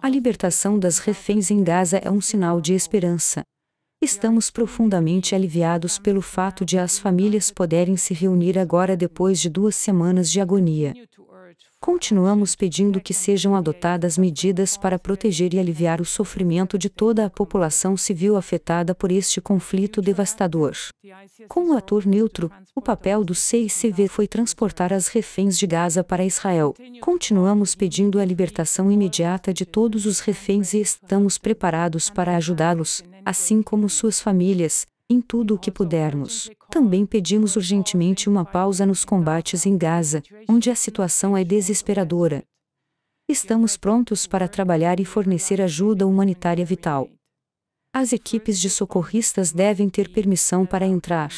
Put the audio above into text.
A libertação das reféns em Gaza é um sinal de esperança. Estamos profundamente aliviados pelo fato de as famílias poderem se reunir agora depois de duas semanas de agonia continuamos pedindo que sejam adotadas medidas para proteger e aliviar o sofrimento de toda a população civil afetada por este conflito devastador. Como ator neutro, o papel do CICV foi transportar as reféns de Gaza para Israel. Continuamos pedindo a libertação imediata de todos os reféns e estamos preparados para ajudá-los, assim como suas famílias, em tudo o que pudermos. Também pedimos urgentemente uma pausa nos combates em Gaza, onde a situação é desesperadora. Estamos prontos para trabalhar e fornecer ajuda humanitária vital. As equipes de socorristas devem ter permissão para entrar.